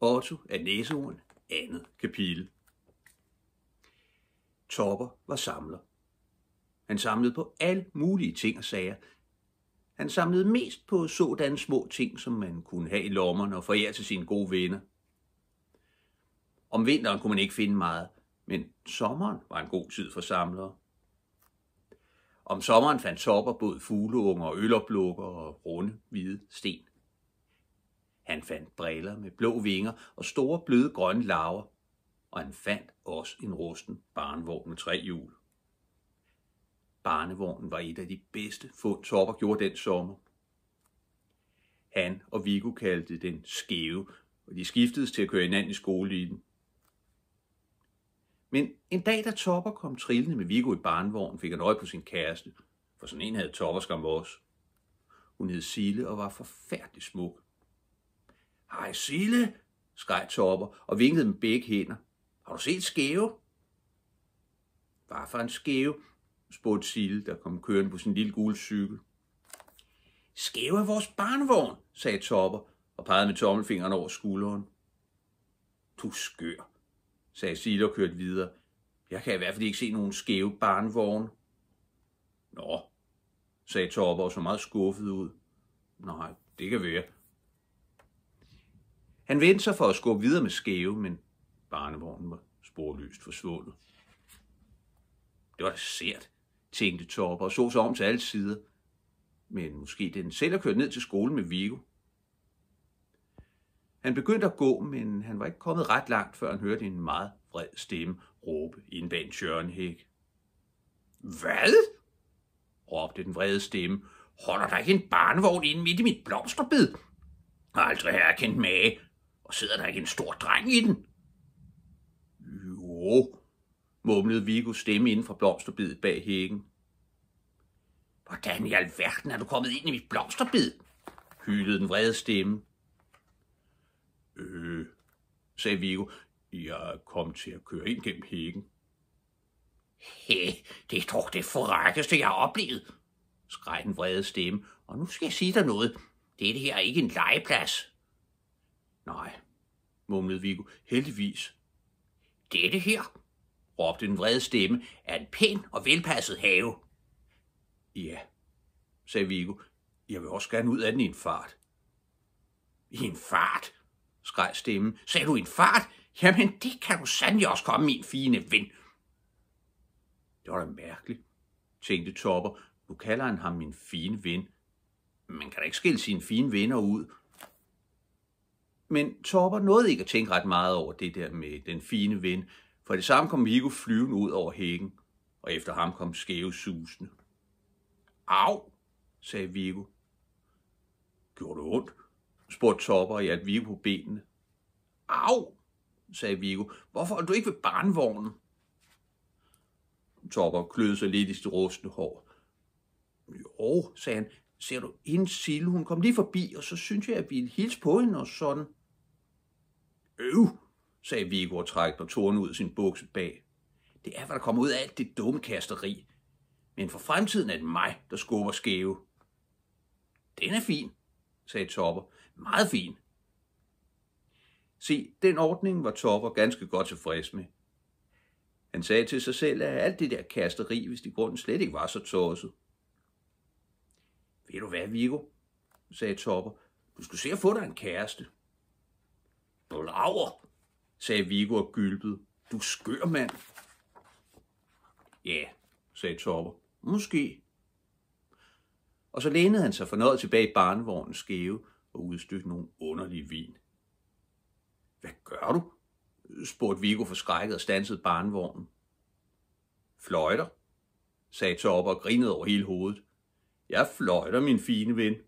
Otto af Næsehorn, andet kapitel. Topper var samler. Han samlede på alle mulige ting og sager. Han samlede mest på sådanne små ting, som man kunne have i lommerne og forære til sine gode venner. Om vinteren kunne man ikke finde meget, men sommeren var en god tid for samlere. Om sommeren fandt Topper både fugleunger og øloplukker og runde, hvide sten. Han fandt briller med blå vinger og store bløde grønne larver, og han fandt også en rusten barnevogn med tre hjul. Barnevognen var et af de bedste fund, Topper gjorde den sommer. Han og Viggo kaldte den skæve, og de skiftedes til at køre hinanden i skole i den. Men en dag, da Topper kom trillende med Viggo i barnevognen, fik han øje på sin kæreste, for sådan en havde Topper skam også. Hun hed Sile og var forfærdelig smuk. Hej Sille, skreg Torber og vinkede med begge hænder. Har du set skæve? Hvad for en skæve? spurgte Sille, der kom kørende på sin lille gule cykel. Skæve er vores barnevogn, sagde Topper og pegede med tommelfingeren over skulderen. Du skør, sagde Sille og kørte videre. Jeg kan i hvert fald ikke se nogen skæve barnevogn. Nå, sagde Topper og så meget skuffet ud. Nej, det kan være, han vendte sig for at skubbe videre med skæve, men barnevognen var sporløst forsvundet. Det var da sært, tænkte Torp og så sig om til alle sider. Men måske den selv er kørt ned til skolen med Vigo. Han begyndte at gå, men han var ikke kommet ret langt, før han hørte en meget vred stemme råbe ind bag en tjørnhæk. Hvad? råbte den vrede stemme. Holder der ikke en barnevogn inde midt i mit blomsterbed? Aldrig har jeg kendt mage. Og sidder der ikke en stor dreng i den? Jo, mumlede Vigo stemme inden fra blomsterbidet bag hækken. Hvordan i alverden er du kommet ind i mit blomsterbid? hylede den vrede stemme. Øh, sagde Viggo. Jeg kom til at køre ind gennem hækken. Hæ, det er dog det forrækkeste, jeg har oplevet, skreg den vrede stemme. Og nu skal jeg sige dig noget. Det her er ikke en legeplads. Nej, mumlede Viggo, heldigvis. Dette her, råbte en vred stemme, er en pæn og velpasset have. Ja, sagde Viggo, jeg vil også gerne ud af den i en fart. I en fart, skreg stemmen. Sagde du en fart? Jamen, det kan du sandelig også komme, min fine ven. Det var da mærkeligt, tænkte Topper. Nu kalder han ham min fine ven. Man kan da ikke skille sine fine venner ud, men Torber nåede ikke at tænke ret meget over det der med den fine ven, for det samme kom Viggo flyvende ud over hækken, og efter ham kom skæve susende. Au, sagde Viggo. Gjorde det ondt? spurgte Torber og at Viggo på benene. Au, sagde Viggo. Hvorfor er du ikke ved barnvognen? Torber kløede sig lidt i sit rustne hår. Jo, sagde han. Ser du, en Sille, hun kom lige forbi, og så synes jeg, at vi ville hilse på hende og sådan. Øv, sagde Viggo og trak tårne ud af sin bukse bag. Det er, hvad der kommer ud af alt det dumme kasteri. Men for fremtiden er det mig, der skubber skæve. Den er fin, sagde Topper. Meget fin. Se, den ordning var Topper ganske godt tilfreds med. Han sagde til sig selv, at alt det der kasteri, hvis det grunden slet ikke var så tosset. Ved du hvad, Viggo, sagde Topper. Du skulle se at få dig en kæreste laver, sagde Viggo og gylpede. Du skør, mand. Ja, sagde Torber. Måske. Og så lænede han sig fornøjet tilbage i barnevognens skæve og udstykte nogle underlige vin. Hvad gør du? spurgte Viggo forskrækket og stansede barnevognen. Fløjter, sagde Torber og grinede over hele hovedet. Jeg fløjter, min fine ven.